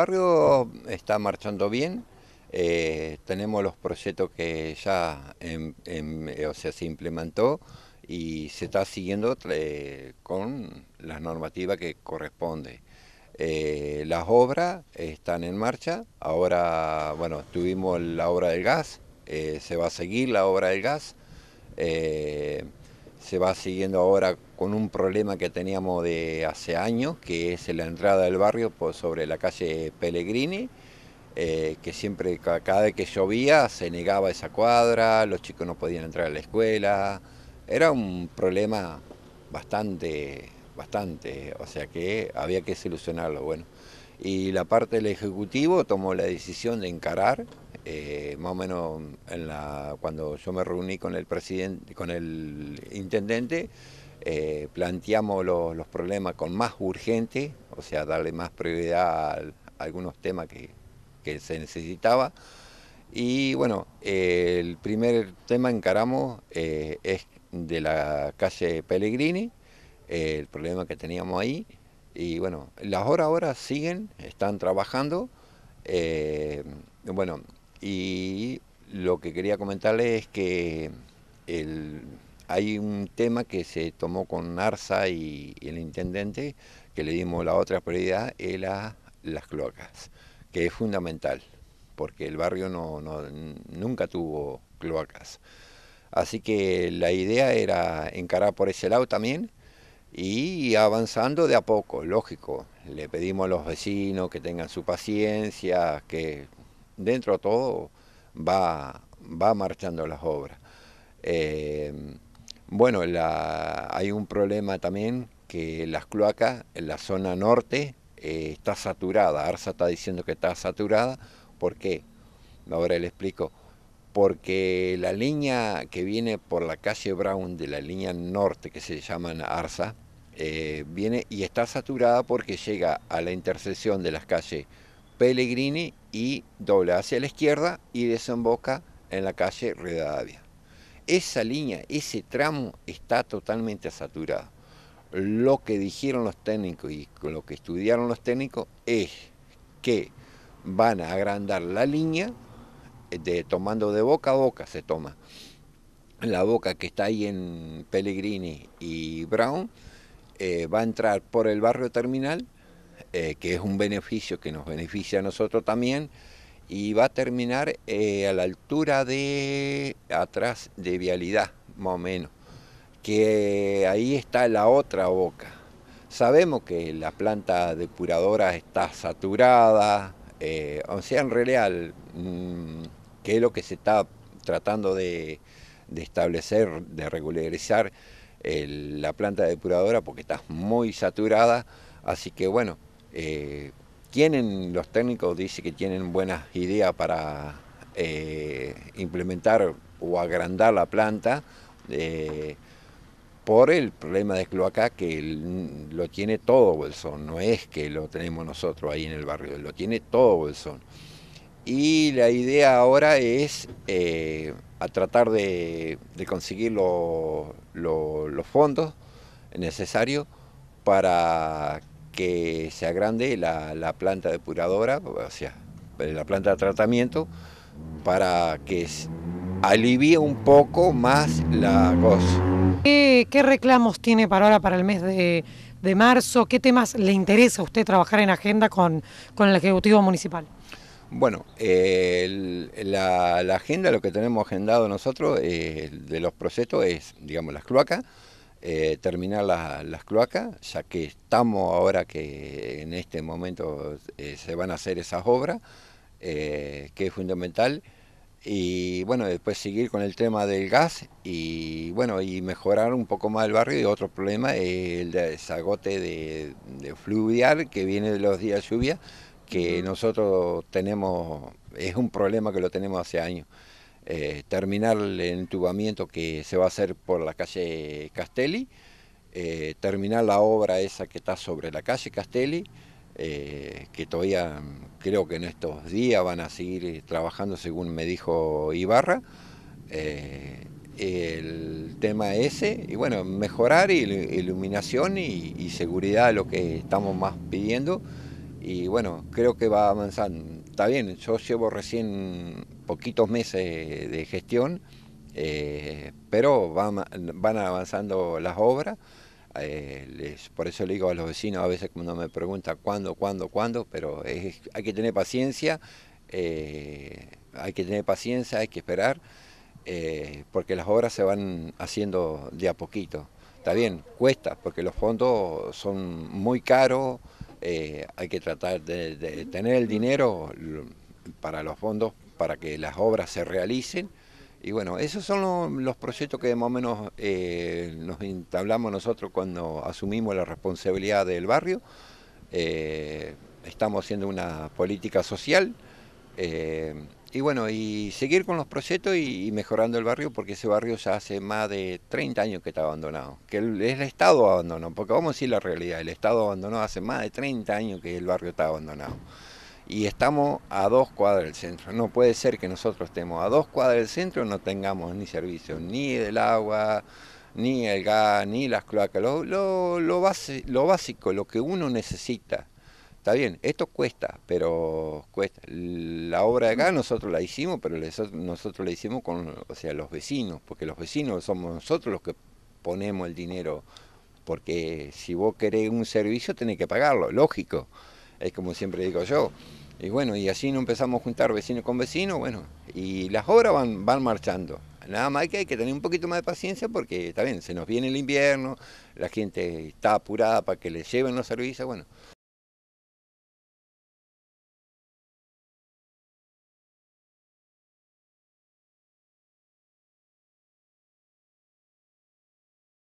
barrio está marchando bien, eh, tenemos los proyectos que ya em, em, eh, se implementó y se está siguiendo eh, con las normativas que corresponde. las obras están en marcha, ahora, bueno, tuvimos la obra del gas, se va a seguir la obra del gas se va siguiendo ahora con un problema que teníamos de hace años, que es la entrada del barrio sobre la calle Pellegrini, eh, que siempre, cada vez que llovía, se negaba esa cuadra, los chicos no podían entrar a la escuela. Era un problema bastante, bastante, o sea que había que solucionarlo. Bueno, y la parte del Ejecutivo tomó la decisión de encarar eh, más o menos cuando yo me reuní con el presidente, con el intendente, eh, planteamos los, problemas con más urgente, o sea, darle más prioridad a, algunos temas que, se necesitaba. Y bueno, el primer tema encaramos eh, es de la calle Pellegrini, el problema que teníamos ahí. Y bueno, las horas ahora siguen, están trabajando. bueno, y lo que quería comentarle es que hay un tema que se tomó con Narza y, el intendente, que le dimos la otra prioridad, era las cloacas, que es fundamental, porque el barrio no, nunca tuvo cloacas. Así que la idea era encarar por ese lado también y avanzando de a poco, lógico. Le pedimos a los vecinos que tengan su paciencia, que dentro de todo va, va marchando las obras. Eh, bueno, hay un problema también que las cloacas en la zona norte eh, está saturada. Arsa está diciendo que está saturada. ¿Por qué? Ahora le explico. Porque la línea que viene por la calle Brown de la línea norte, que se llama Arsa, eh, viene y está saturada porque llega a la intersección de las calles Pellegrini y dobla hacia la izquierda y desemboca en la calle Rivadavia. Esa línea, ese tramo está totalmente saturado. Lo que dijeron los técnicos y lo que estudiaron los técnicos es que van a agrandar la línea, de, tomando de boca a boca se toma, la boca que está ahí en Pellegrini y Brown, eh, va a entrar por el barrio terminal eh, que es un beneficio que nos beneficia a nosotros también, y va a terminar eh, a la altura de atrás de vialidad, más o menos, que ahí está la otra boca. Sabemos que la planta depuradora está saturada, eh, o sea, en realidad, mm, que es lo que se está tratando de, establecer, de regularizar la planta depuradora, porque está muy saturada, así que bueno, tienen, eh, los técnicos dice que tienen buenas ideas para eh, implementar o agrandar la planta eh, por el problema de cloaca que lo tiene todo Bolsón, no es que lo tenemos nosotros ahí en el barrio, lo tiene todo Bolsón. Y la idea ahora es a tratar de, conseguir los fondos necesarios para que se agrande la, la planta depuradora, o sea, la planta de tratamiento, para que alivie un poco más la cosa. ¿Qué, reclamos tiene para ahora, para el mes de, marzo? ¿Qué temas le interesa a usted trabajar en agenda con, el Ejecutivo Municipal? Bueno, la, agenda, lo que tenemos agendado nosotros eh, de los procesos es, digamos, las cloacas, eh, terminar las, cloacas, ya que estamos ahora que en este momento eh, se van a hacer esas obras, eh, que es fundamental. Y bueno, después seguir con el tema del gas y bueno, y mejorar un poco más el barrio. Y otro problema es el desagote de, fluvial que viene de los días de lluvia, que nosotros tenemos, es un problema que lo tenemos hace años. Eh, terminar el entubamiento que se va a hacer por la calle Castelli, eh, terminar la obra esa que está sobre la calle Castelli, eh, que todavía mm, creo que en estos días van a seguir trabajando según me dijo Ibarra. el tema ese, y bueno, mejorar iluminación y, y seguridad, lo que estamos más pidiendo, y bueno, creo que va avanzando. Está bien, yo llevo recién poquitos meses de gestión, eh, pero van, avanzando las obras. Eh, por eso le digo a los vecinos, a veces cuando me preguntan cuándo, cuándo, cuándo, pero hay que tener paciencia, eh, hay que tener paciencia, hay que esperar, porque las obras se van haciendo de a poquito. Está bien, cuesta, porque los fondos son muy caros, hay que tratar de, de tener el dinero para los fondos para que las obras se realicen. Y bueno, esos son los, proyectos que más o menos eh, nos entablamos nosotros cuando asumimos la responsabilidad del barrio. Eh, estamos haciendo una política social. Eh, y bueno, y seguir con los proyectos y, mejorando el barrio, porque ese barrio ya hace más de 30 años que está abandonado, que el, el Estado abandonó, porque vamos a decir la realidad, el Estado abandonó hace más de 30 años que el barrio está abandonado y estamos a dos cuadras del centro. No puede ser que nosotros estemos a dos cuadras del centro y no tengamos ni servicio, ni del agua, ni el gas, ni las cloacas, lo, lo, lo, básico, lo que uno necesita. Está bien, esto cuesta, pero cuesta. La obra de gas nosotros la hicimos, pero nosotros la hicimos con o sea, los vecinos, porque los vecinos somos nosotros los que ponemos el dinero, porque si vos querés un servicio tenés que pagarlo, lógico. Es como siempre digo yo, y bueno, y así nos empezamos a juntar vecinos con vecinos, bueno, y las obras van, van marchando. Nada más que hay que tener un poquito más de paciencia porque está bien, se nos viene el invierno, la gente está apurada para que les lleven los servicios, bueno.